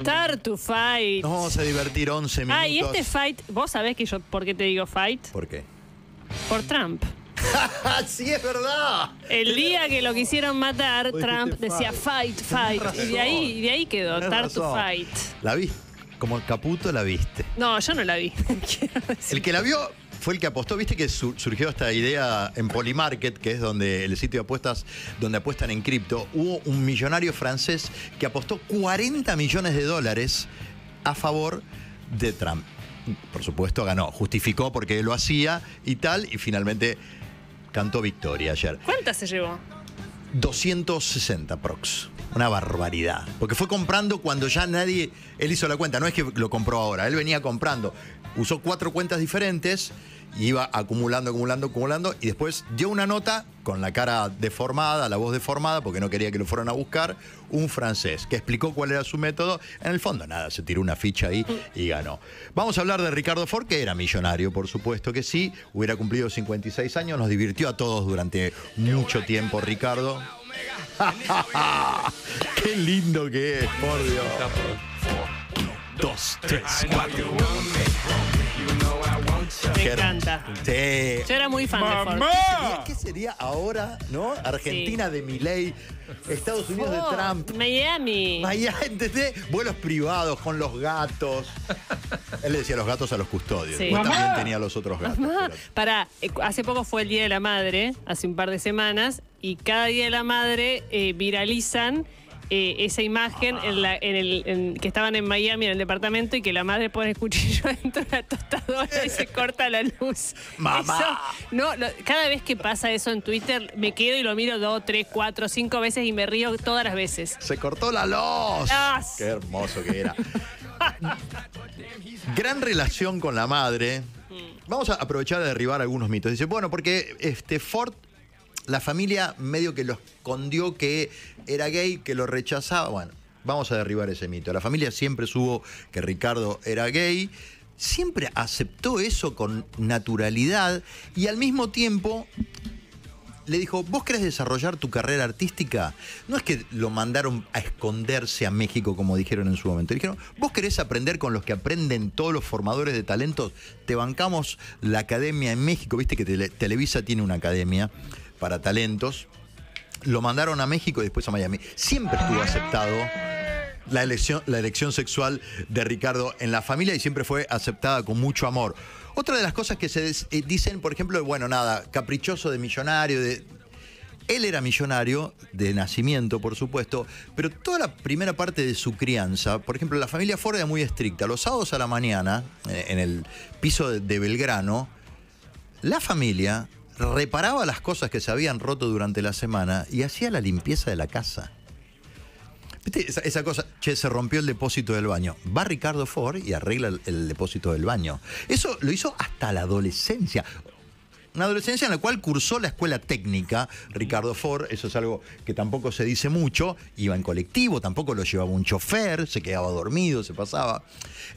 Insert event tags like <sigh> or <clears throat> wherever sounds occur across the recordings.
Start to fight. Nos vamos a divertir 11 minutos. Ah, y este fight, vos sabés que yo, ¿por qué te digo fight? ¿Por qué? Por Trump. <laughs> sí, es verdad. El día que lo quisieron matar, Trump decía fight, fight. Y de ahí, de ahí quedó, to fight. La vi. Como el Caputo la viste. No, yo no la vi. <laughs> El que la vio fue el que apostó, viste que surgió esta idea en Polymarket, que es donde el sitio de apuestas donde apuestan en cripto, hubo un millonario francés que apostó 40 millones de dólares a favor de Trump. Por supuesto, ganó, justificó porque lo hacía y tal, y finalmente cantó victoria ayer. ¿Cuántas se llevó? 260 prox. Una barbaridad. Porque fue comprando cuando ya nadie. Él hizo la cuenta, no es que lo compró ahora, él venía comprando usó cuatro cuentas diferentes iba acumulando, acumulando, acumulando y después dio una nota con la cara deformada, la voz deformada, porque no quería que lo fueran a buscar, un francés que explicó cuál era su método. En el fondo, nada, se tiró una ficha ahí y ganó. Vamos a hablar de Ricardo Ford, que era millonario, por supuesto que sí, hubiera cumplido 56 años, nos divirtió a todos durante mucho tiempo, Ricardo. <laughs> ¡Qué lindo que es, por Dios! Dos, tres, cuatro. Me encanta. Yo era muy fan de Ford. ¿Qué sería ahora, no? Argentina de Milei, Estados Unidos de Trump. Miami. Miami, ¿entendés? Vuelos privados con los gatos. Él le decía los gatos a los custodios. También tenía los otros gatos. Eh, hace poco fue el Día de la Madre, hace un par de semanas, y cada Día de la Madre eh, viralizan eh, esa imagen en el, que estaban en Miami en el departamento y que la madre pone el cuchillo <laughs> dentro de la tostadora y se corta la luz. ¡Mamá! no, cada vez que pasa eso en Twitter me quedo y lo miro dos, tres, cuatro, cinco veces y me río todas las veces. ¡Se cortó la luz! ¡Qué hermoso que era! Gran relación con la madre. Mm. Vamos a aprovechar de derribar algunos mitos. Dice, bueno, porque este Ford la familia medio que lo escondió que era gay, que lo rechazaba. Bueno, vamos a derribar ese mito. La familia siempre supo que Ricardo era gay, siempre aceptó eso con naturalidad y al mismo tiempo le dijo, ¿vos querés desarrollar tu carrera artística? No es que lo mandaron a esconderse a México como dijeron en su momento. Dijeron, ¿vos querés aprender con los que aprenden todos los formadores de talentos? Te bancamos la academia en México, viste que Televisa tiene una academia para talentos. Lo mandaron a México y después a Miami. Siempre estuvo aceptado la elección, la elección sexual de Ricardo en la familia y siempre fue aceptada con mucho amor. Otra de las cosas que se eh, dicen, por ejemplo, bueno, nada, caprichoso de millonario, de, él era millonario, de nacimiento, por supuesto, pero toda la primera parte de su crianza, por ejemplo, la familia Ford era muy estricta. Los sábados a la mañana, eh, en el piso de Belgrano, la familia reparaba las cosas que se habían roto durante la semana y hacía la limpieza de la casa. ¿Viste? Esa, cosa, che, se rompió el depósito del baño. Va Ricardo Ford y arregla el, depósito del baño. Eso lo hizo hasta la adolescencia una adolescencia en la cual cursó la escuela técnica Ricardo Ford, eso es algo que tampoco se dice mucho, iba en colectivo, tampoco lo llevaba un chofer, se quedaba dormido, se pasaba.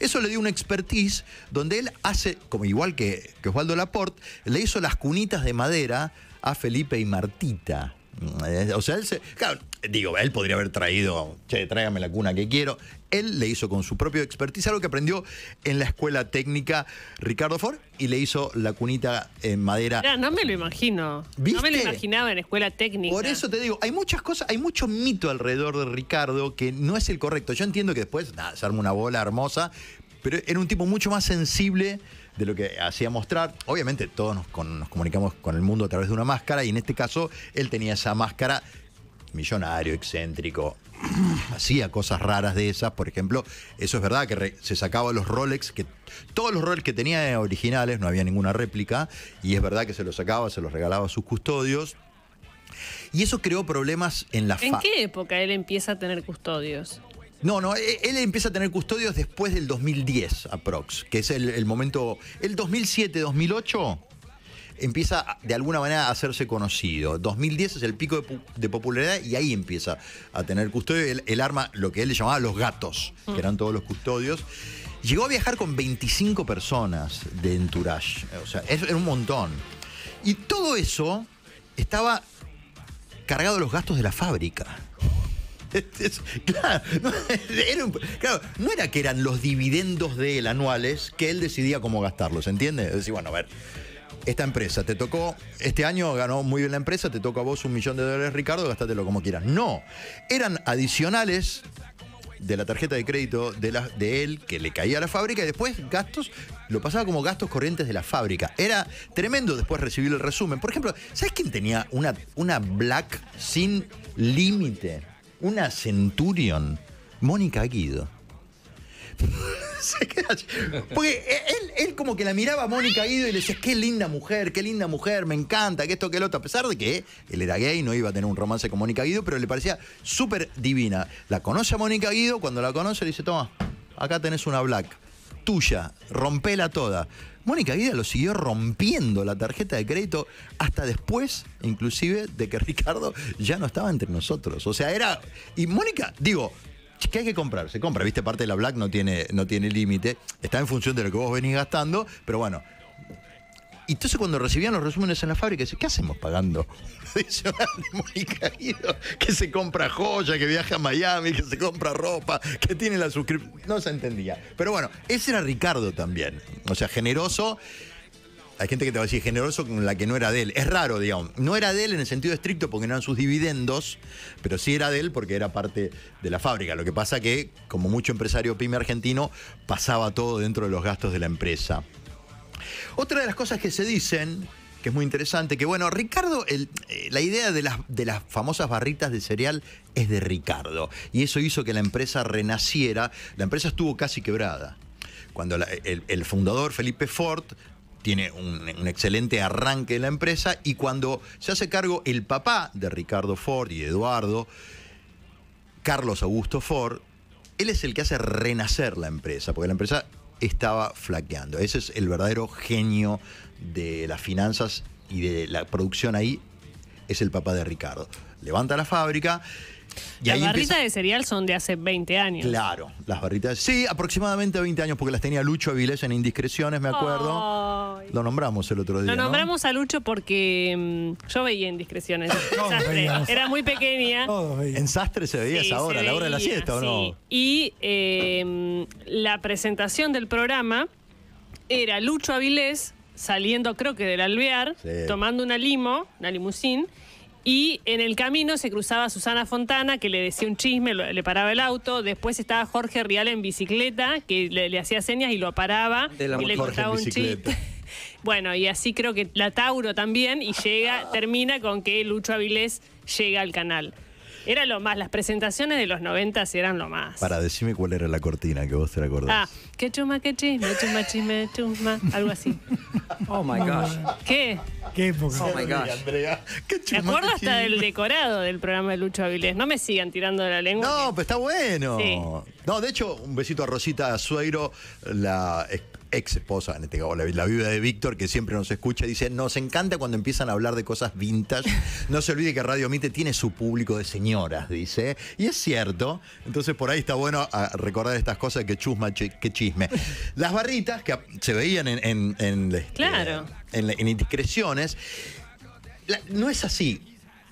Eso le dio una expertise donde él hace, como igual que, que Osvaldo Laporte, le hizo las cunitas de madera a Felipe y Martita. Eh, o sea, él se. digo, él podría haber traído, che, tráigame la cuna que quiero. Él le hizo con su propio expertise algo que aprendió en la escuela técnica Ricardo Ford y le hizo la cunita en madera. no me lo imagino. No me lo imaginaba en escuela técnica. Por eso te digo, hay muchas cosas, hay mucho mito alrededor de Ricardo que no es el correcto. Yo entiendo que después, nada, se arma una bola hermosa, pero era un tipo mucho más sensible de lo que hacía mostrar. Obviamente todos nos, comunicamos con el mundo a través de una máscara y en este caso él tenía esa máscara millonario, excéntrico, <clears throat> hacía cosas raras de esas, por ejemplo, eso es verdad que se sacaba los Rolex, que todos los Rolex que tenía originales, no había ninguna réplica, y es verdad que se los sacaba, se los regalaba a sus custodios. Y eso creó problemas en la ¿En qué época él empieza a tener custodios? No, no, e, él empieza a tener custodios después del 2010, aprox, que es el, momento. El 2007, 2008 empieza de alguna manera a hacerse conocido. 2010 es el pico de, popularidad y ahí empieza a tener custodios. El, arma, lo que él le llamaba los gatos, que eran todos los custodios. Llegó a viajar con 25 personas de Entourage. Eh, o sea, es, era un montón. Y todo eso estaba cargado de los gastos de la fábrica. <laughs> claro, no, era que eran los dividendos de él anuales que él decidía cómo gastarlos, ¿entiendes? Es decir, bueno, a ver, esta empresa te tocó, este año ganó muy bien la empresa, te tocó a vos un millón de dólares, Ricardo, gastátelo como quieras. No, eran adicionales de la tarjeta de crédito de, de él que le caía a la fábrica y después gastos, lo pasaba como gastos corrientes de la fábrica. Era tremendo después recibir el resumen. Por ejemplo, ¿sabes quién tenía una, una black sin límite? una Centurion, Mónica Guido. <laughs> Porque e-, él, como que la miraba a Mónica Guido y le decía, qué linda mujer, qué linda mujer, me encanta, que esto, que lo otro. A pesar de que él era gay, no iba a tener un romance con Mónica Guido, pero le parecía súper divina. La conoce a Mónica Guido, cuando la conoce le dice, toma, acá tenés una black, tuya, rompela toda. Mónica Guida lo siguió rompiendo la tarjeta de crédito hasta después, inclusive, de que <laughs> Ricardo ya no estaba entre nosotros. O sea, era. Y Mónica, digo, ¿qué hay que comprar? Se compra, viste, parte de la Black no tiene, no tiene límite, está en función de lo que vos venís gastando, pero bueno, y entonces cuando recibían los resúmenes en la fábrica, dice, ¿qué hacemos pagando? <laughs> muy que se compra joya, que viaja a Miami, que se compra ropa, que tiene la suscripción. No se entendía. Pero bueno, ese era Ricardo también. O sea, generoso. Hay gente que te va a decir generoso con la que no era de él. Es raro, digamos. No era de él en el sentido estricto porque no eran sus dividendos, pero sí era de él porque era parte de la fábrica. Lo que pasa que, como mucho empresario pyme argentino, pasaba todo dentro de los gastos de la empresa. Otra de las cosas que se dicen, que es muy interesante, que bueno, Ricardo, eh, la idea de las, de las famosas barritas de cereal es de Ricardo. Y eso hizo que la empresa renaciera. La empresa estuvo casi quebrada. Cuando el, fundador Felipe Ford tiene un, un, excelente arranque en la empresa y cuando se hace cargo el papá de Ricardo Ford y Eduardo, Carlos Augusto Ford, él es el que hace renacer la empresa, porque la empresa estaba flaqueando. Ese es el verdadero genio de las finanzas y de la producción ahí, es el papá de Ricardo. Levanta la fábrica las barritas de cereal son de hace 20 años. Claro, las barritas. Sí, aproximadamente 20 años, porque las tenía Lucho Avilés en Indiscreciones, me acuerdo. Lo nombramos el otro día. Lo nombramos a Lucho porque mm, yo veía Indiscreciones. <laughs> Era muy pequeña. En Sastre se veía esa hora, la hora de la siesta, ¿o sí. Y em, la presentación del programa era Lucho Avilés saliendo, creo que del alvear, tomando una limo, una limusín y en el camino se cruzaba Susana Fontana, que le decía un chisme, le paraba el auto. Después estaba Jorge Rial en bicicleta, que le, hacía señas y lo paraba y le cortaba un chisme. <laughs> Bueno, y así creo que la Tauro también, y llega, termina con que Lucho Avilés llega al canal. Era lo más, las presentaciones de los 90 eran lo más. Para, decime cuál era la cortina que vos te acordás. Ah, que chuma, que chisme, chuma, chisme, chuma, algo así. Oh my gosh. ¿Qué? ¿Qué época? Oh my gosh. Me acuerdo hasta del decorado del programa de Lucho Avilés. No me sigan tirando de la lengua. No, pero está bueno. Sí. No, de hecho, un besito a Rosita Sueiro, la ex esposa, este la, la viuda de Víctor, que siempre nos escucha, dice, nos encanta cuando empiezan a hablar de cosas vintage. <laughs> No se olvide que Radio Mite tiene su público de señoras, dice. Y es cierto. Entonces por ahí está bueno ah, recordar estas cosas que chusma, que chisme. <laughs> Las barritas que se veían en, en, este, indiscreciones, no es así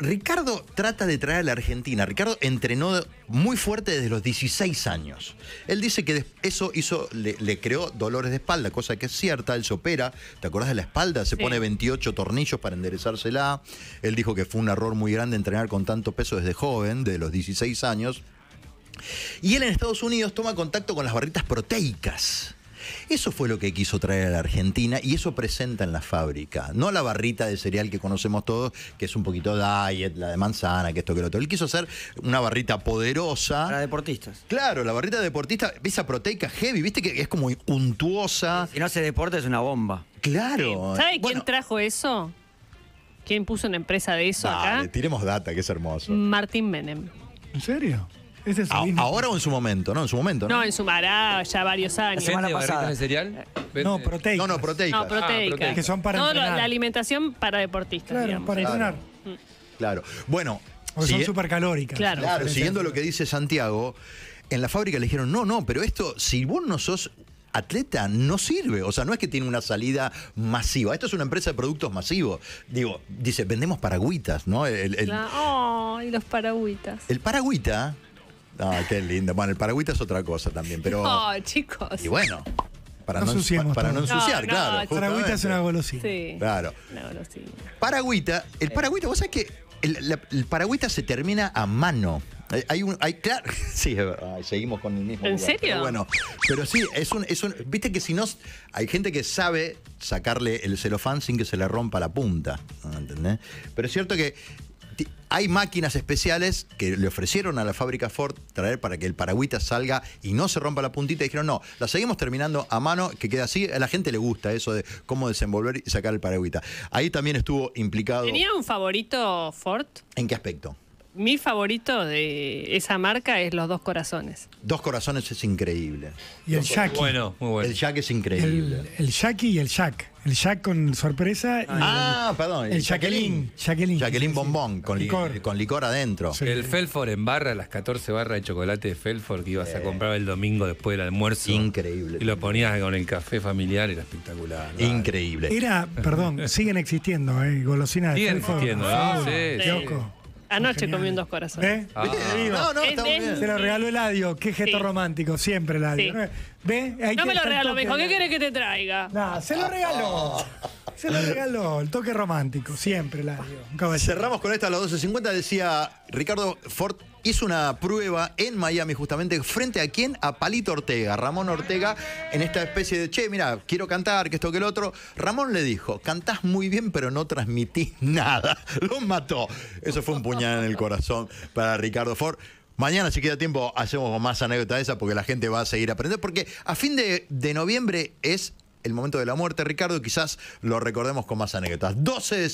Ricardo trata de traer a la Argentina. Ricardo entrenó muy fuerte desde los 16 años. Él dice que eso hizo, le, creó dolores de espalda, cosa que es cierta. Él se opera, ¿te acordás de la espalda? Se pone 28 tornillos para enderezársela. Él dijo que fue un error muy grande entrenar con tanto peso desde joven, de los 16 años. Y él en Estados Unidos toma contacto con las barritas proteicas eso fue lo que quiso traer a la Argentina y eso presenta en la fábrica. No la barrita de cereal que conocemos todos, que es un poquito diet, la de manzana, que esto, que lo otro. Él quiso hacer una barrita poderosa. Para deportistas. Claro, la barrita deportista, esa proteica heavy, viste que es como untuosa. Si no hace deporte es una bomba. Claro. ¿Sabe quién trajo eso? ¿Quién puso una empresa de eso acá? Tiremos data, que es hermoso. Martín Menem. ¿En serio? ¿Ahora o en su momento? No, en su momento, ¿no? No, en ah, ya varios años. Semana pasada. de cereal? No, proteica No, no, proteicas. No, ah, Que son para No, la alimentación para deportistas, Claro, para entrenar. Claro. Bueno, son supercalóricas. Claro. siguiendo lo que dice Santiago, en la fábrica le dijeron, no, no, pero esto, si vos no sos atleta, no sirve. O sea, no es que tiene una salida masiva. Esto es una empresa de productos masivos. Digo, dice, vendemos paragüitas, ¿no? El, el- los paragüitas. el paragüita Ah, qué lindo. Bueno, el paragüita es otra cosa también, pero. No, <laughs> chicos. Y bueno. Para no, para no ensuciar, claro. El paragüita es una golosina. Sí. Claro. Una golosina. Paragüita, el paragüita, vos sabés que el, paragüita se termina a mano. Hay, un, hay, claro, <laughs> sí, seguimos con el mismo. ¿En serio? bueno, pero sí, es un, es un, viste que si no, hay gente que sabe sacarle el celofán sin que se le rompa la punta, ¿entendés? Pero es cierto que hay máquinas especiales que le ofrecieron a la fábrica Ford traer para que el paragüita salga y no se rompa la puntita. dijeron, no, la seguimos terminando a mano, que queda así. A la gente le gusta eso de cómo desenvolver y sacar el paragüita. Ahí también estuvo implicado. ¿Tenía un favorito Ford? ¿En qué aspecto? mi favorito de esa marca es los dos corazones. Dos corazones es increíble. Y el Jack. Bueno, muy bueno. El Jack es increíble. El, Jackie y el Jack. El Jack con sorpresa. Y ah, perdón. El, Jacqueline. Jacqueline. bombón, con licor, con licor adentro. El Felford en barra, las 14 barras de chocolate de Felford que ibas a comprar el domingo después del almuerzo. Increíble. Y lo ponías con el café familiar, era espectacular. Increíble. Era, perdón, siguen existiendo, eh, golosinas de Siguen existiendo, ¿no? Ah, sí. Anoche comí un dos corazones. ¿Eh? No, no, está bien. Se lo regaló el Eladio. Qué gesto romántico, siempre el adiós. ¿Ve? no me lo regaló, me ¿qué querés que te traiga? No, se lo regaló. Se lo regaló, el toque romántico, siempre el Eladio. Cerramos con esta a las 12.50. Decía Ricardo Ford hizo una prueba en Miami justamente frente a quién? A Palito Ortega, Ramón Ortega, en esta especie de, che, mira, quiero cantar, que esto, que el otro. Ramón le dijo, cantás muy bien, pero no transmitís <laughs> nada. Lo mató. Eso fue un puñal en el corazón para Ricardo Ford. Mañana, si queda tiempo, hacemos más de esa porque la gente va a seguir aprendiendo. Porque a fin de, noviembre es el momento de la muerte, Ricardo. Quizás lo recordemos con más anécdotas. 12